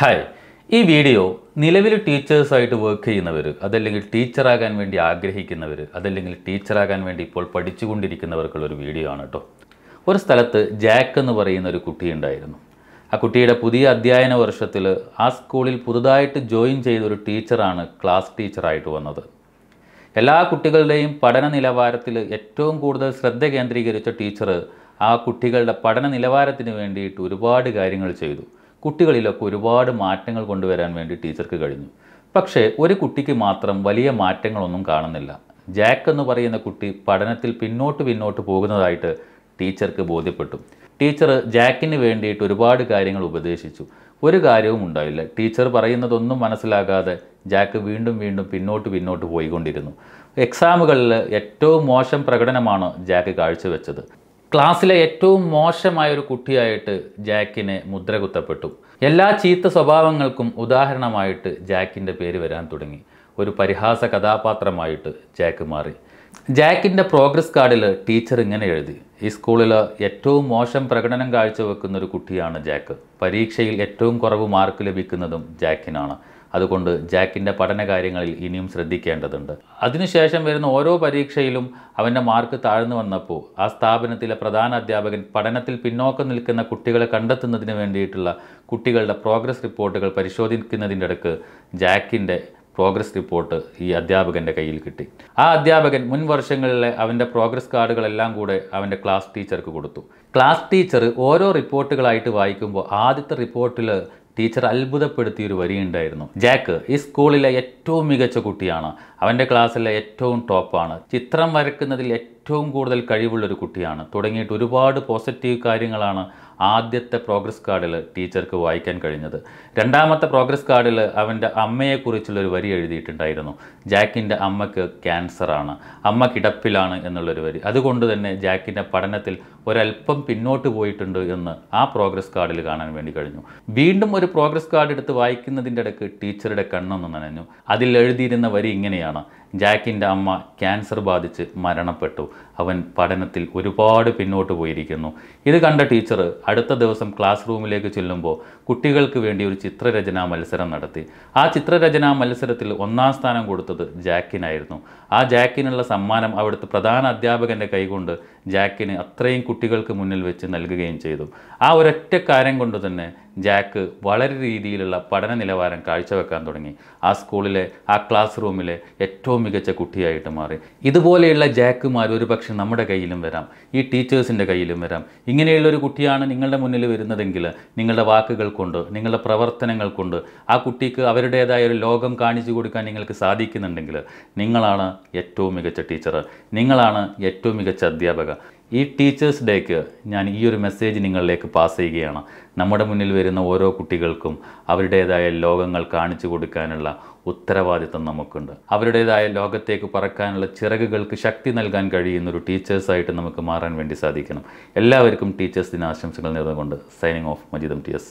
hi ഈ video നിലവിൽ ടീച്ചേഴ്സായിട്ട് work ചെയ്യുന്നവർ അതല്ലെങ്കിൽ ടീച്ചറാകാൻ വേണ്ടി ആഗ്രഹിക്കുന്നവർ അതല്ലെങ്കിൽ ടീച്ചറാകാൻ വേണ്ടി ഇപ്പോൾ പഠിച്ചുകൊണ്ടിരിക്കുന്നവർക്കുള്ള ഒരു വീഡിയോ ആണ് കേട്ടോ ഒരു സ്ഥലത്ത് ജാക്ക് എന്ന് പറയുന്ന ഒരു കുട്ടി ഉണ്ടായിരുന്നു ആ കുട്ടിയുടെ പുതിയ അധ്യയന വർഷത്തിൽ ആ സ്കൂളിൽ പുതുതായിട്ട് ജോയിൻ ചെയ്ത ഒരു ടീച്ചറാണ് ക്ലാസ് ടീച്ചറായിട്ട് വന്നത് എല്ലാ കുട്ടികളുടെയും പഠന നിലവാരത്തിൽ ഏറ്റവും കൂടുതൽ ശ്രദ്ധ കേന്ദ്രീകരിച്ച ടീച്ചർ ആ കുട്ടികളുടെ പഠന നിലവാരത്തിന് വേണ്ടിയിട്ട് ഒരുപാട് കാര്യങ്ങൾ ചെയ്തു കുട്ടികളിലൊക്കെ ഒരുപാട് മാറ്റങ്ങൾ കൊണ്ടുവരാൻ വേണ്ടി ടീച്ചർക്ക് കഴിഞ്ഞു പക്ഷേ ഒരു കുട്ടിക്ക് മാത്രം വലിയ മാറ്റങ്ങളൊന്നും കാണുന്നില്ല ജാക്ക് എന്ന് പറയുന്ന കുട്ടി പഠനത്തിൽ പിന്നോട്ട് പിന്നോട്ട് പോകുന്നതായിട്ട് ടീച്ചർക്ക് ബോധ്യപ്പെട്ടു ടീച്ചർ ജാക്കിന് വേണ്ടിയിട്ട് ഒരുപാട് കാര്യങ്ങൾ ഉപദേശിച്ചു ഒരു കാര്യവും ഉണ്ടായില്ല ടീച്ചർ പറയുന്നതൊന്നും മനസ്സിലാകാതെ ജാക്ക് വീണ്ടും വീണ്ടും പിന്നോട്ട് പിന്നോട്ട് പോയിക്കൊണ്ടിരുന്നു എക്സാമുകളിൽ ഏറ്റവും മോശം പ്രകടനമാണ് ജാക്ക് കാഴ്ചവെച്ചത് ക്ലാസ്സിലെ ഏറ്റവും മോശമായ ഒരു കുട്ടിയായിട്ട് ജാക്കിനെ മുദ്ര കുത്തപ്പെട്ടു എല്ലാ ചീത്ത സ്വഭാവങ്ങൾക്കും ഉദാഹരണമായിട്ട് ജാക്കിൻ്റെ പേര് വരാൻ തുടങ്ങി ഒരു പരിഹാസ കഥാപാത്രമായിട്ട് ജാക്ക് മാറി ജാക്കിൻ്റെ പ്രോഗ്രസ് കാർഡിൽ ടീച്ചർ ഇങ്ങനെ എഴുതി ഈ സ്കൂളിൽ ഏറ്റവും മോശം പ്രകടനം കാഴ്ചവെക്കുന്ന ഒരു കുട്ടിയാണ് ജാക്ക് പരീക്ഷയിൽ ഏറ്റവും കുറവ് മാർക്ക് ലഭിക്കുന്നതും ജാക്കിനാണ് അതുകൊണ്ട് ജാക്കിൻ്റെ പഠനകാര്യങ്ങളിൽ ഇനിയും ശ്രദ്ധിക്കേണ്ടതുണ്ട് അതിനുശേഷം വരുന്ന ഓരോ പരീക്ഷയിലും അവൻ്റെ മാർക്ക് താഴ്ന്നു വന്നപ്പോൾ ആ സ്ഥാപനത്തിലെ പ്രധാന അധ്യാപകൻ പഠനത്തിൽ പിന്നോക്കം നിൽക്കുന്ന കുട്ടികളെ കണ്ടെത്തുന്നതിന് വേണ്ടിയിട്ടുള്ള കുട്ടികളുടെ പ്രോഗ്രസ് റിപ്പോർട്ടുകൾ പരിശോധിക്കുന്നതിൻ്റെ ഇടക്ക് ജാക്കിൻ്റെ പ്രോഗ്രസ് റിപ്പോർട്ട് ഈ അധ്യാപകൻ്റെ കയ്യിൽ കിട്ടി ആ അധ്യാപകൻ മുൻ വർഷങ്ങളിലെ അവൻ്റെ പ്രോഗ്രസ് കാർഡുകളെല്ലാം കൂടെ അവൻ്റെ ക്ലാസ് ടീച്ചർക്ക് കൊടുത്തു ക്ലാസ് ടീച്ചർ ഓരോ റിപ്പോർട്ടുകളായിട്ട് വായിക്കുമ്പോൾ ആദ്യത്തെ റിപ്പോർട്ടിൽ ടീച്ചർ അത്ഭുതപ്പെടുത്തിയൊരു വരിയുണ്ടായിരുന്നു ജാക്ക് ഈ സ്കൂളിലെ ഏറ്റവും മികച്ച കുട്ടിയാണ് അവൻ്റെ ക്ലാസ്സിലെ ഏറ്റവും ടോപ്പാണ് ചിത്രം വരയ്ക്കുന്നതിൽ ഏറ്റവും കൂടുതൽ കഴിവുള്ളൊരു കുട്ടിയാണ് തുടങ്ങിയിട്ട് ഒരുപാട് പോസിറ്റീവ് കാര്യങ്ങളാണ് ആദ്യത്തെ പ്രോഗ്രസ് കാർഡിൽ ടീച്ചർക്ക് വായിക്കാൻ കഴിഞ്ഞത് രണ്ടാമത്തെ പ്രോഗ്രസ് കാർഡിൽ അവൻ്റെ അമ്മയെക്കുറിച്ചുള്ളൊരു വരി എഴുതിയിട്ടുണ്ടായിരുന്നു ജാക്കിൻ്റെ അമ്മയ്ക്ക് ക്യാൻസറാണ് അമ്മ കിടപ്പിലാണ് എന്നുള്ളൊരു വരി അതുകൊണ്ട് തന്നെ ജാക്കിൻ്റെ പഠനത്തിൽ ഒരല്പം പിന്നോട്ട് പോയിട്ടുണ്ട് എന്ന് ആ പ്രോഗ്രസ് കാർഡിൽ കാണാൻ വേണ്ടി കഴിഞ്ഞു വീണ്ടും ഒരു പ്രോഗ്രസ് കാർഡ് എടുത്ത് വായിക്കുന്നതിൻ്റെ ഇടയ്ക്ക് ടീച്ചറുടെ കണ്ണൊന്ന് നനഞ്ഞു അതിൽ എഴുതിയിരുന്ന വരി ഇങ്ങനെയാണ് 那么。ജാക്കിൻ്റെ അമ്മ ക്യാൻസർ ബാധിച്ച് മരണപ്പെട്ടു അവൻ പഠനത്തിൽ ഒരുപാട് പിന്നോട്ട് പോയിരിക്കുന്നു ഇത് കണ്ട ടീച്ചർ അടുത്ത ദിവസം ക്ലാസ് റൂമിലേക്ക് ചെല്ലുമ്പോൾ കുട്ടികൾക്ക് വേണ്ടി ഒരു ചിത്രരചനാ മത്സരം നടത്തി ആ ചിത്രരചനാ മത്സരത്തിൽ ഒന്നാം സ്ഥാനം കൊടുത്തത് ജാക്കിനായിരുന്നു ആ ജാക്കിനുള്ള സമ്മാനം അവിടുത്തെ പ്രധാന അധ്യാപകൻ്റെ കൈകൊണ്ട് ജാക്കിന് അത്രയും കുട്ടികൾക്ക് മുന്നിൽ വെച്ച് നൽകുകയും ചെയ്തു ആ ഒരൊറ്റ കാര്യം കൊണ്ട് തന്നെ ജാക്ക് വളരെ രീതിയിലുള്ള പഠന നിലവാരം കാഴ്ചവെക്കാൻ തുടങ്ങി ആ സ്കൂളിലെ ആ ക്ലാസ് റൂമിലെ ഏറ്റവും ഏറ്റവും മികച്ച കുട്ടിയായിട്ട് മാറി ഇതുപോലെയുള്ള ജാക്കുമാർ ഒരു പക്ഷേ നമ്മുടെ കയ്യിലും വരാം ഈ ടീച്ചേഴ്സിൻ്റെ കയ്യിലും വരാം ഇങ്ങനെയുള്ള ഒരു കുട്ടിയാണ് നിങ്ങളുടെ മുന്നിൽ വരുന്നതെങ്കിൽ നിങ്ങളുടെ വാക്കുകൾ കൊണ്ട് നിങ്ങളുടെ പ്രവർത്തനങ്ങൾ കൊണ്ട് ആ കുട്ടിക്ക് അവരുടേതായ ഒരു ലോകം കാണിച്ചു കൊടുക്കാൻ നിങ്ങൾക്ക് സാധിക്കുന്നുണ്ടെങ്കിൽ നിങ്ങളാണ് ഏറ്റവും മികച്ച ടീച്ചർ നിങ്ങളാണ് ഏറ്റവും മികച്ച അധ്യാപക ഈ ടീച്ചേഴ്സ് ഡേക്ക് ഞാൻ ഈ ഒരു മെസ്സേജ് നിങ്ങളിലേക്ക് പാസ് ചെയ്യുകയാണ് നമ്മുടെ മുന്നിൽ വരുന്ന ഓരോ കുട്ടികൾക്കും അവരുടേതായ ലോകങ്ങൾ കാണിച്ചു കൊടുക്കാനുള്ള ഉത്തരവാദിത്വം നമുക്കുണ്ട് അവരുടേതായ ലോകത്തേക്ക് പറക്കാനുള്ള ചിറകുകൾക്ക് ശക്തി നൽകാൻ കഴിയുന്ന ഒരു ടീച്ചേഴ്സായിട്ട് നമുക്ക് മാറാൻ വേണ്ടി സാധിക്കണം എല്ലാവർക്കും ടീച്ചേഴ്സ് ദിനാശംസകൾ നേർന്നുകൊണ്ട് സൈനിങ് ഓഫ് മജീദം ടി എസ്